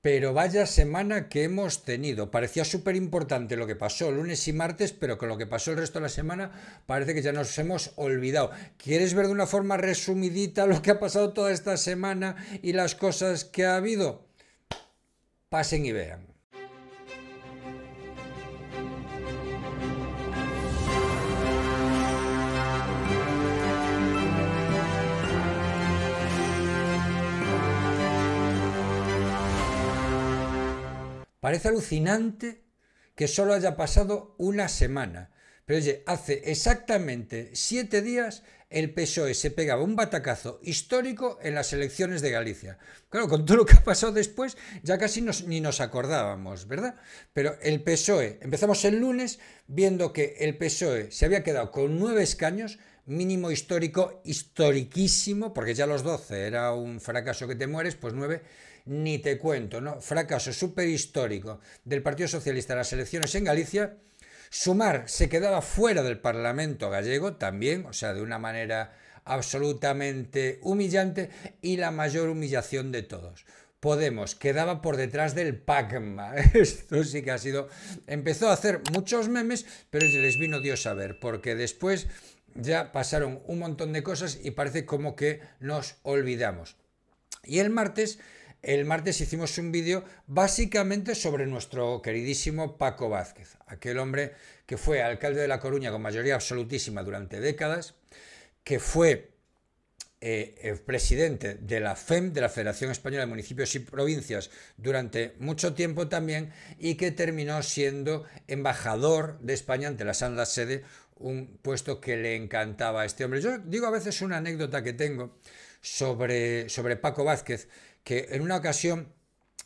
Pero vaya semana que hemos tenido. Parecía súper importante lo que pasó lunes y martes, pero con lo que pasó el resto de la semana parece que ya nos hemos olvidado. ¿Quieres ver de una forma resumidita lo que ha pasado toda esta semana y las cosas que ha habido? Pasen y vean. Parece alucinante que solo haya pasado una semana. Pero oye, hace exactamente siete días el PSOE se pegaba un batacazo histórico en las elecciones de Galicia. Claro, con todo lo que ha pasado después, ya casi ni nos acordábamos, ¿verdad? Pero el PSOE, empezamos el lunes viendo que el PSOE se había quedado con nueve escaños, mínimo histórico, historiquísimo, porque ya los doce era un fracaso que te mueres, pues nueve ni te cuento, ¿no? Fracaso superhistórico del Partido Socialista en las elecciones en Galicia. Sumar se quedaba fuera del Parlamento gallego también, o sea, de una manera absolutamente humillante y la mayor humillación de todos. Podemos quedaba por detrás del Pacma. Esto sí que ha sido. Empezó a hacer muchos memes, pero les vino Dios a ver, porque después ya pasaron un montón de cosas y parece como que nos olvidamos. Y el martes el martes hicimos un vídeo básicamente sobre nuestro queridísimo Paco Vázquez, aquel hombre que fue alcalde de La Coruña con mayoría absolutísima durante décadas, que fue eh, presidente de la FEM, de la Federación Española de Municipios y Provincias, durante mucho tiempo también, y que terminó siendo embajador de España ante la Santa Sede, un puesto que le encantaba a este hombre. Yo digo a veces una anécdota que tengo sobre, sobre Paco Vázquez, que en una ocasión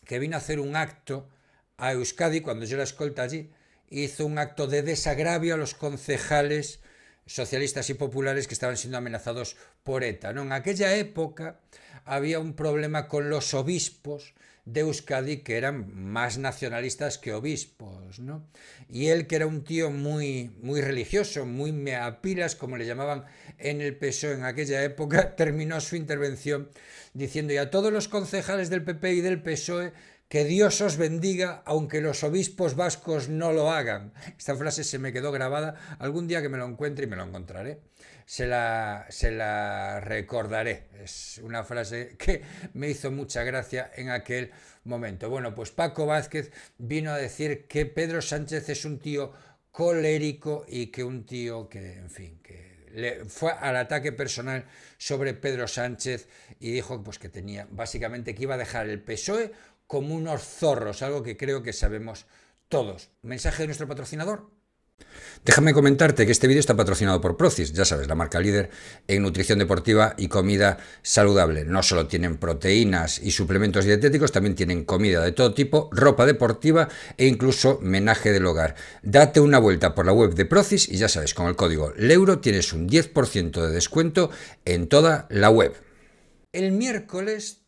que vino a hacer un acto a Euskadi, cuando yo la escolta allí, hizo un acto de desagravio a los concejales socialistas y populares que estaban siendo amenazados por ETA. ¿no? En aquella época había un problema con los obispos de Euskadi que eran más nacionalistas que obispos, ¿no? Y él, que era un tío muy, muy religioso, muy meapilas, como le llamaban en el PSOE en aquella época, terminó su intervención diciendo, y a todos los concejales del PP y del PSOE que Dios os bendiga, aunque los obispos vascos no lo hagan. Esta frase se me quedó grabada. Algún día que me lo encuentre y me lo encontraré, se la, se la recordaré. Es una frase que me hizo mucha gracia en aquel momento. Bueno, pues Paco Vázquez vino a decir que Pedro Sánchez es un tío colérico y que un tío que, en fin, que le fue al ataque personal sobre Pedro Sánchez y dijo pues, que tenía básicamente que iba a dejar el PSOE como unos zorros, algo que creo que sabemos todos. Mensaje de nuestro patrocinador. Déjame comentarte que este vídeo está patrocinado por Procis, ya sabes, la marca líder en nutrición deportiva y comida saludable. No solo tienen proteínas y suplementos dietéticos, también tienen comida de todo tipo, ropa deportiva e incluso menaje del hogar. Date una vuelta por la web de Procis y ya sabes, con el código LEURO tienes un 10% de descuento en toda la web. El miércoles,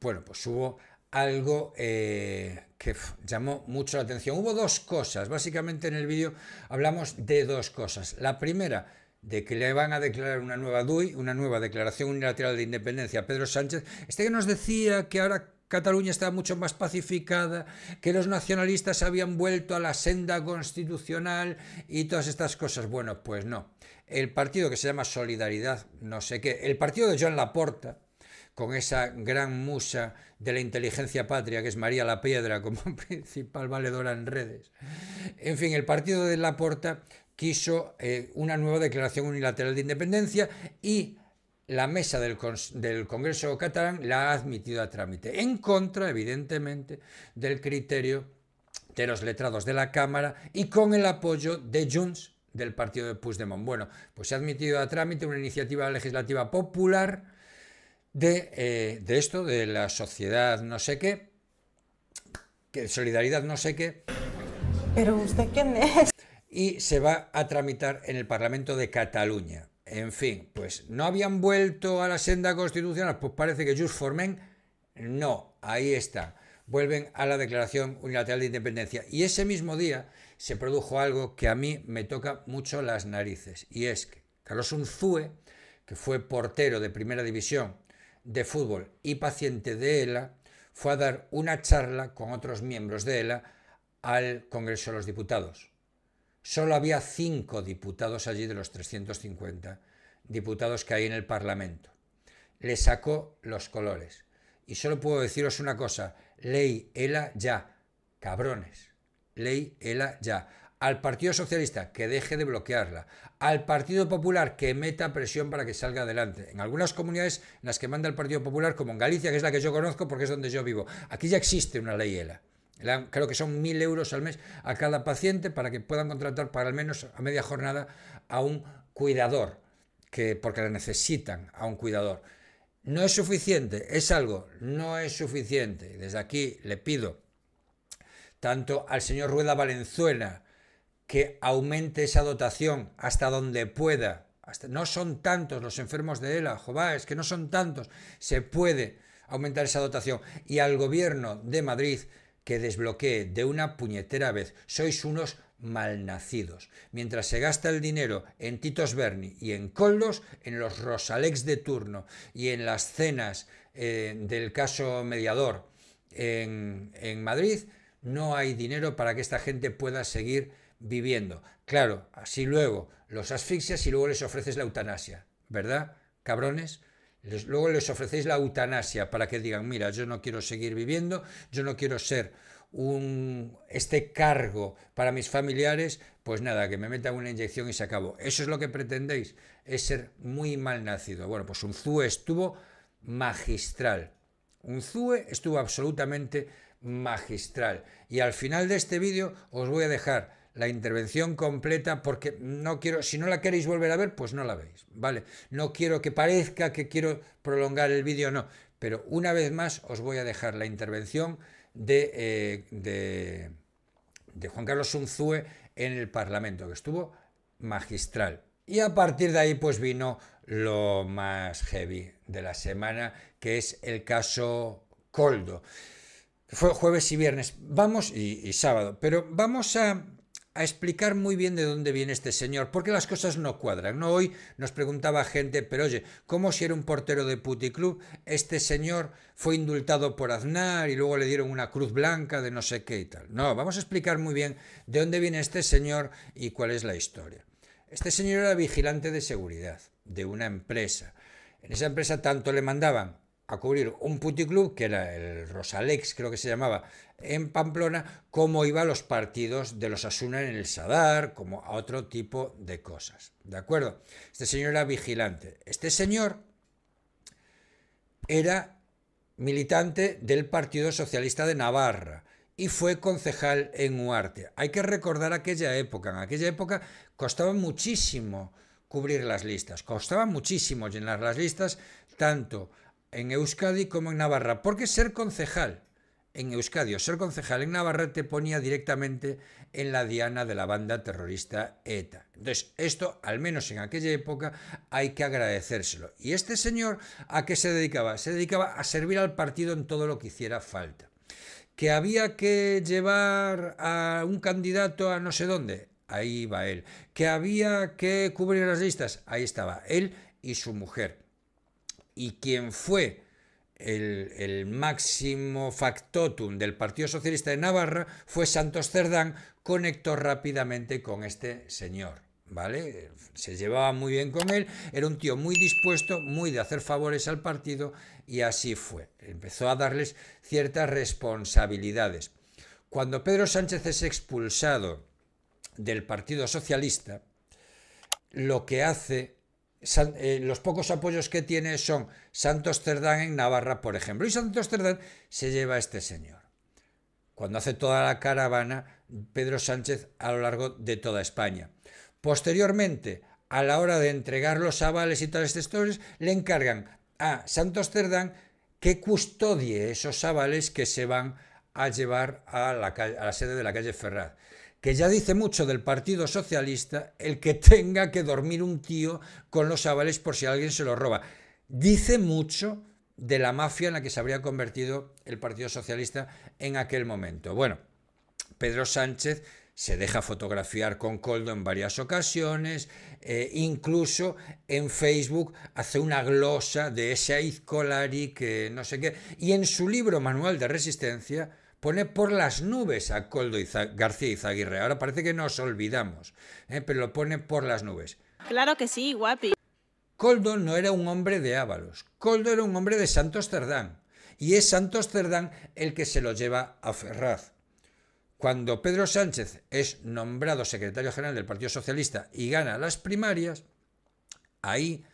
bueno, pues hubo algo eh, que llamó mucho la atención. Hubo dos cosas, básicamente en el vídeo hablamos de dos cosas. La primera, de que le van a declarar una nueva DUI, una nueva declaración unilateral de independencia a Pedro Sánchez, este que nos decía que ahora Cataluña estaba mucho más pacificada, que los nacionalistas habían vuelto a la senda constitucional y todas estas cosas. Bueno, pues no. El partido que se llama Solidaridad, no sé qué, el partido de Joan Laporta, con esa gran musa de la inteligencia patria que es María la Piedra como principal valedora en redes. En fin, el partido de Laporta quiso eh, una nueva declaración unilateral de independencia y la mesa del, del, Congreso catalán la ha admitido a trámite, en contra, evidentemente, del criterio de los letrados de la Cámara y con el apoyo de Junts del partido de Puigdemont. Bueno, pues se ha admitido a trámite una iniciativa legislativa popular eh, de, esto, de la sociedad no sé qué, que solidaridad no sé qué. Pero usted quién es. Y se va a tramitar en el Parlamento de Cataluña. En fin, pues no habían vuelto a la senda constitucional, pues parece que Just Formen no, ahí está. Vuelven a la Declaración Unilateral de Independencia. Y ese mismo día se produjo algo que a mí me toca mucho las narices, y es que Carlos Unzúe, que fue portero de primera división de fútbol y paciente de ELA, fue a dar una charla con otros miembros de ELA al Congreso de los Diputados. Solo había cinco diputados allí de los 350 diputados que hay en el Parlamento. Le sacó los colores. Y solo puedo deciros una cosa, ley ELA ya, cabrones, ley ELA ya al Partido Socialista que deje de bloquearla, al Partido Popular que meta presión para que salga adelante. En algunas comunidades en las que manda el Partido Popular, como en Galicia, que es la que yo conozco porque es donde yo vivo, aquí ya existe una ley ELA. Creo que son mil euros al mes a cada paciente para que puedan contratar para al menos a media jornada a un cuidador, que, porque la necesitan a un cuidador. No es suficiente, es algo, no es suficiente. Desde aquí le pido tanto al señor Rueda Valenzuela, que aumente esa dotación hasta donde pueda. Hasta, no son tantos los enfermos de ELA, Jová, es que no son tantos. Se puede aumentar esa dotación. Y al gobierno de Madrid que desbloquee de una puñetera vez. Sois unos malnacidos. Mientras se gasta el dinero en Titos Berni y en Coldos, en los Rosalex de turno y en las cenas eh, del caso mediador en Madrid, no hay dinero para que esta gente pueda seguir viviendo. Claro, así luego los asfixias y luego les ofreces la eutanasia, ¿verdad? Cabrones. luego les ofrecéis la eutanasia para que digan, mira, yo no quiero seguir viviendo, yo no quiero ser un, este cargo para mis familiares, pues nada, que me metan una inyección y se acabó. Eso es lo que pretendéis, es ser muy mal nacido. Bueno, pues un Zue estuvo magistral. Un Zue estuvo absolutamente magistral. Y al final de este vídeo os voy a dejar la intervención completa porque no quiero, si no la queréis volver a ver, pues no la veis, ¿vale? No quiero que parezca que quiero prolongar el vídeo, no, pero una vez más os voy a dejar la intervención de, eh, de, Juan Carlos Unzúe en el Parlamento, que estuvo magistral. Y a partir de ahí pues vino lo más heavy de la semana, que es el caso Coldo. Fue jueves y viernes, vamos, y sábado, pero vamos a a explicar muy bien de dónde viene este señor, porque las cosas no cuadran. ¿no? Hoy nos preguntaba gente, pero oye, ¿cómo si era un portero de Club? Este señor fue indultado por Aznar y luego le dieron una cruz blanca de no sé qué y tal. No, vamos a explicar muy bien de dónde viene este señor y cuál es la historia. Este señor era vigilante de seguridad de una empresa. En esa empresa tanto le mandaban a cubrir un puticlub, que era el Rosalex, creo que se llamaba, en Pamplona, cómo iba los partidos de los Asuna en el Sadar, como a otro tipo de cosas. ¿De acuerdo? Este señor era vigilante. Este señor era militante del Partido Socialista de Navarra y fue concejal en Huarte. Hay que recordar aquella época. En aquella época costaba muchísimo cubrir las listas, costaba muchísimo llenar las listas, tanto en Euskadi como en Navarra, porque ser concejal en Euskadi o ser concejal en Navarra te ponía directamente en la diana de la banda terrorista ETA. Entonces, esto, al menos en aquella época, hay que agradecérselo. ¿Y este señor a qué se dedicaba? Se dedicaba a servir al partido en todo lo que hiciera falta. Que había que llevar a un candidato a no sé dónde, ahí iba él. Que había que cubrir las listas, ahí estaba él y su mujer y quien fue el, máximo factotum del Partido Socialista de Navarra fue Santos Cerdán, conectó rápidamente con este señor. ¿Vale? Se llevaba muy bien con él, era un tío muy dispuesto, muy de hacer favores al partido y así fue. Empezó a darles ciertas responsabilidades. Cuando Pedro Sánchez es expulsado del Partido Socialista, lo que hace eh, los pocos apoyos que tiene son Santos Cerdán en Navarra, por ejemplo. Y Santos Cerdán se lleva a este señor. Cuando hace toda la caravana Pedro Sánchez a lo largo de toda España. Posteriormente, a la hora de entregar los avales y tales textores, le encargan a Santos Cerdán que custodie esos avales que se van a llevar a la, a la sede de la calle Ferraz que ya dice mucho del Partido Socialista el que tenga que dormir un tío con los avales por si alguien se lo roba. Dice mucho de la mafia en la que se habría convertido el Partido Socialista en aquel momento. Bueno, Pedro Sánchez se deja fotografiar con Coldo en varias ocasiones, eh, incluso en Facebook hace una glosa de ese Colari que no sé qué, y en su libro Manual de Resistencia, pone por las nubes a Coldo y García Izaguirre. Ahora parece que nos olvidamos, ¿eh? pero lo pone por las nubes. Claro que sí, guapi. Coldo no era un hombre de Ábalos, Coldo era un hombre de Santos Cerdán, y es Santos Cerdán el que se lo lleva a Ferraz. Cuando Pedro Sánchez es nombrado secretario general del Partido Socialista y gana las primarias, ahí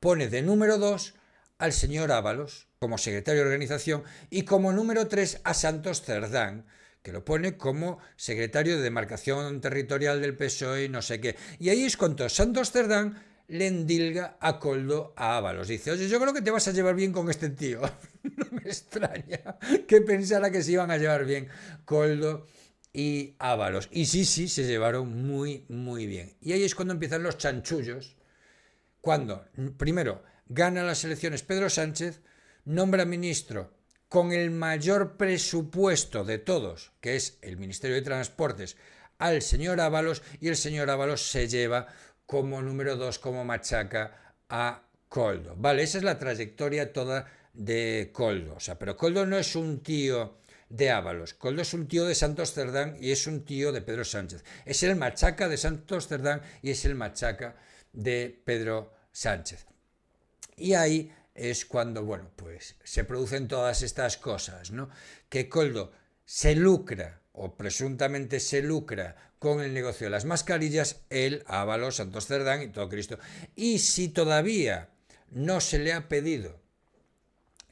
pone de número dos al señor Ábalos como secretario de organización y como número 3 a Santos Cerdán, que lo pone como secretario de demarcación territorial del PSOE y no sé qué. Y ahí es cuando Santos Cerdán le endilga a Coldo a Ábalos. Dice, oye, yo creo que te vas a llevar bien con este tío. no me extraña que pensara que se iban a llevar bien Coldo y Ábalos. Y sí, sí, se llevaron muy, muy bien. Y ahí es cuando empiezan los chanchullos cuando, primero, gana las elecciones Pedro Sánchez, nombra ministro con el mayor presupuesto de todos, que es el Ministerio de Transportes, al señor Ábalos y el señor Ábalos se lleva como número dos, como machaca a Coldo. Vale, esa es la trayectoria toda de Coldo. O sea, pero Coldo no es un tío de Ábalos. Coldo es un tío de Santos Cerdán y es un tío de Pedro Sánchez. Es el machaca de Santos Cerdán y es el machaca de Pedro Sánchez. Y ahí es cuando, bueno, pues se producen todas estas cosas, ¿no? Que Coldo se lucra o presuntamente se lucra con el negocio de las mascarillas, él, Ábalos, Santos Cerdán y todo Cristo. Y si todavía no se le ha pedido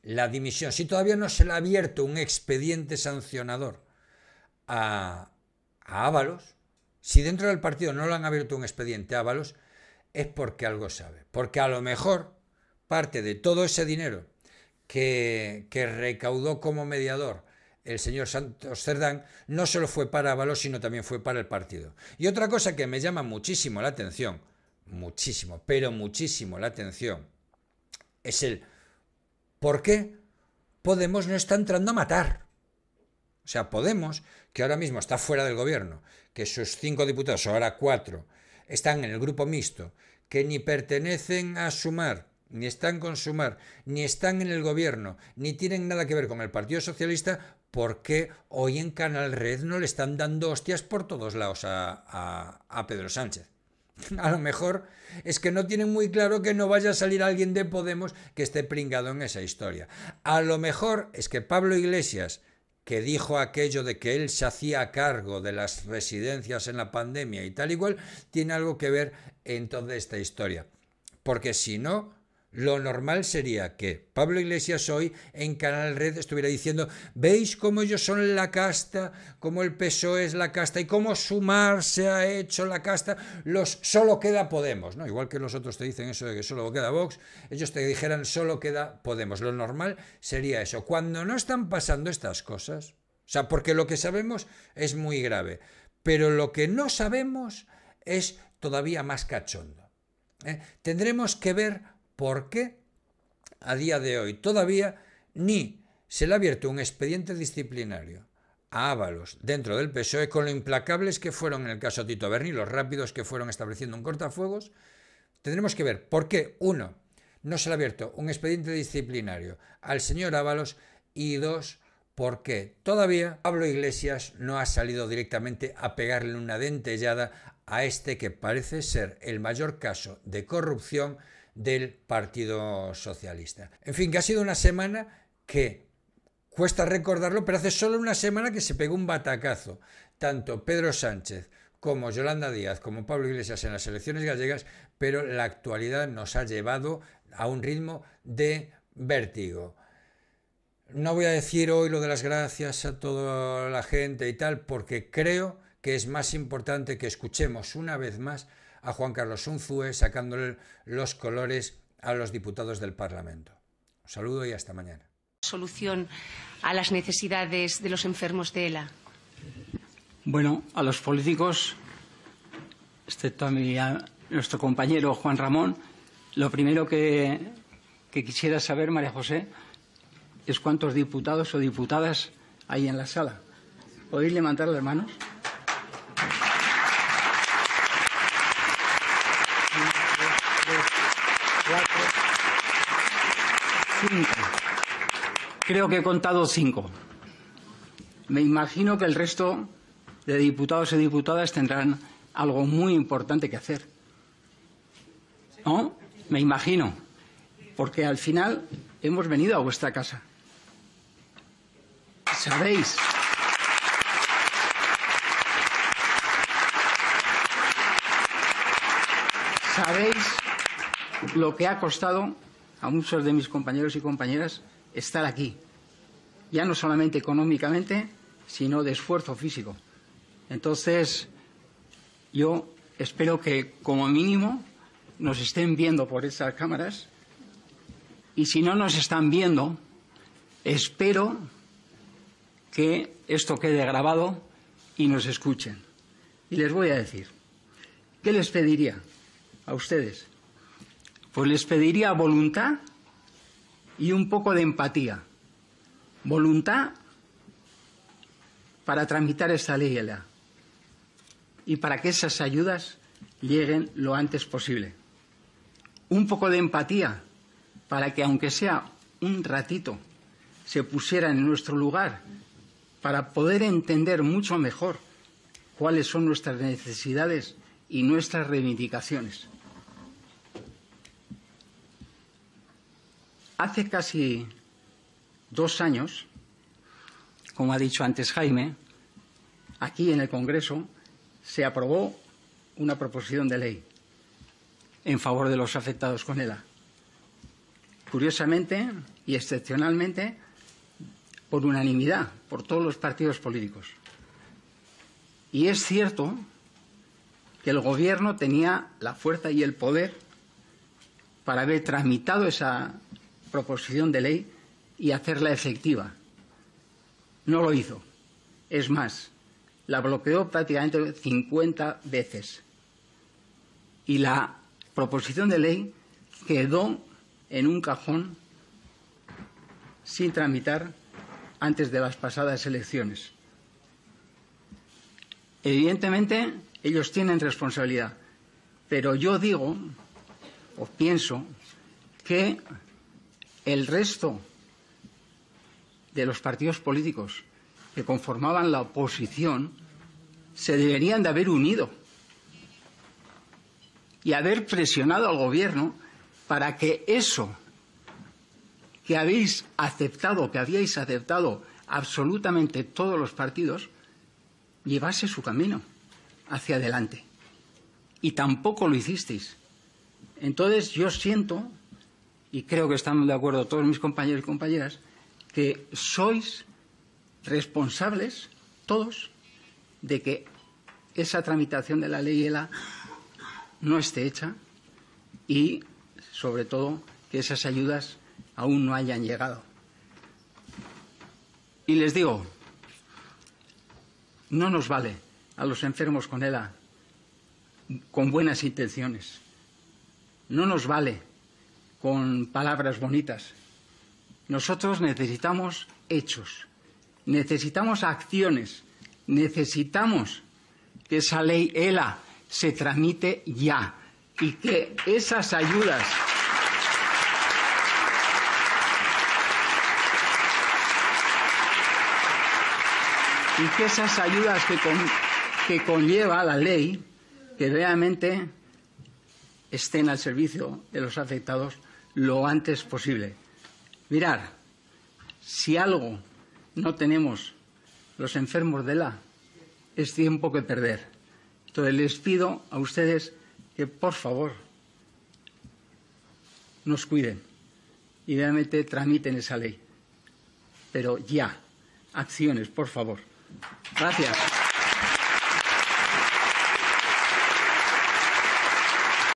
la dimisión, si todavía no se le ha abierto un expediente sancionador a, a Ábalos, si dentro del partido no le han abierto un expediente a Ábalos, es porque algo sabe. Porque a lo mejor parte de todo ese dinero que, recaudó como mediador el señor Santos Cerdán no solo fue para Avalos, sino también fue para el partido. Y otra cosa que me llama muchísimo la atención, muchísimo, pero muchísimo la atención, es el por qué Podemos no está entrando a matar. O sea, Podemos, que ahora mismo está fuera del gobierno, que sus cinco diputados, ahora cuatro, están en el grupo mixto, que ni pertenecen a Sumar, ni están con Sumar, ni están en el gobierno, ni tienen nada que ver con el Partido Socialista, porque hoy en Canal Red no le están dando hostias por todos lados a, a, a Pedro Sánchez? A lo mejor es que no tienen muy claro que no vaya a salir alguien de Podemos que esté pringado en esa historia. A lo mejor es que Pablo Iglesias que dijo aquello de que él se hacía cargo de las residencias en la pandemia y tal igual, tiene algo que ver en toda esta historia. Porque si no, lo normal sería que Pablo Iglesias hoy en Canal Red estuviera diciendo, ¿veis cómo ellos son la casta? ¿Cómo el PSOE es la casta? ¿Y cómo sumar se ha hecho la casta? Los solo queda Podemos, ¿no? Igual que los otros te dicen eso de que solo queda Vox, ellos te dijeran solo queda Podemos. Lo normal sería eso. Cuando no están pasando estas cosas, o sea, porque lo que sabemos es muy grave, pero lo que no sabemos es todavía más cachondo. ¿eh? Tendremos que ver porque a día de hoy todavía ni se le ha abierto un expediente disciplinario a Ábalos dentro del PSOE con lo implacables que fueron en el caso Tito Berni, los rápidos que fueron estableciendo un cortafuegos, tendremos que ver por qué, uno, no se le ha abierto un expediente disciplinario al señor Ábalos y dos, porque todavía Pablo Iglesias no ha salido directamente a pegarle una dentellada a este que parece ser el mayor caso de corrupción del Partido Socialista. En fin, que ha sido una semana que cuesta recordarlo, pero hace solo una semana que se pegó un batacazo. Tanto Pedro Sánchez como Yolanda Díaz, como Pablo Iglesias en las elecciones gallegas, pero la actualidad nos ha llevado a un ritmo de vértigo. No voy a decir hoy lo de las gracias a toda la gente y tal, porque creo que es más importante que escuchemos una vez más a Juan Carlos Unzúe sacándole los colores a los diputados del Parlamento. Un saludo y hasta mañana. Solución a las necesidades de los enfermos de ELA. Bueno, a los políticos, excepto a, mi, nuestro compañero Juan Ramón, lo primero que, que quisiera saber, María José, es cuántos diputados o diputadas hay en la sala. ¿Podéis levantar las manos? Creo que he contado cinco. Me imagino que el resto de diputados y diputadas tendrán algo muy importante que hacer. ¿No? Me imagino. Porque al final hemos venido a vuestra casa. Sabéis. Sabéis lo que ha costado a muchos de mis compañeros y compañeras estar aquí, ya no solamente económicamente, sino de esfuerzo físico. Entonces, yo espero que como mínimo nos estén viendo por estas cámaras y si no nos están viendo, espero que esto quede grabado y nos escuchen. Y les voy a decir, ¿qué les pediría a ustedes? Pues les pediría voluntad y un poco de empatía. Voluntad para tramitar esta ley y para que esas ayudas lleguen lo antes posible. Un poco de empatía para que, aunque sea un ratito, se pusieran en nuestro lugar para poder entender mucho mejor cuáles son nuestras necesidades y nuestras reivindicaciones. Hace casi dos años, como ha dicho antes Jaime, aquí en el Congreso se aprobó una proposición de ley en favor de los afectados con ELA. Curiosamente y excepcionalmente, por unanimidad, por todos los partidos políticos. Y es cierto que el Gobierno tenía la fuerza y el poder para haber transmitido esa proposición de ley y hacerla efectiva. No lo hizo. Es más, la bloqueó prácticamente 50 veces. Y la proposición de ley quedó en un cajón sin tramitar antes de las pasadas elecciones. Evidentemente, ellos tienen responsabilidad, pero yo digo, o pienso, que el resto de los partidos políticos que conformaban la oposición se deberían de haber unido y haber presionado al gobierno para que eso que habéis aceptado, que habíais aceptado absolutamente todos los partidos, llevase su camino hacia adelante. Y tampoco lo hicisteis. Entonces yo siento y creo que están de acuerdo todos mis compañeros y compañeras, que sois responsables, todos, de que esa tramitación de la ley ELA no esté hecha y, sobre todo, que esas ayudas aún no hayan llegado. Y les digo, no nos vale a los enfermos con ELA con buenas intenciones. No nos vale con palabras bonitas. Nosotros necesitamos hechos, necesitamos acciones, necesitamos que esa ley ELA se tramite ya y que esas ayudas. Y que esas ayudas que conlleva la ley, que realmente estén al servicio de los afectados lo antes posible. Mirar, si algo no tenemos los enfermos de la, es tiempo que perder. Entonces les pido a ustedes que por favor nos cuiden y realmente tramiten esa ley. Pero ya, acciones, por favor. Gracias.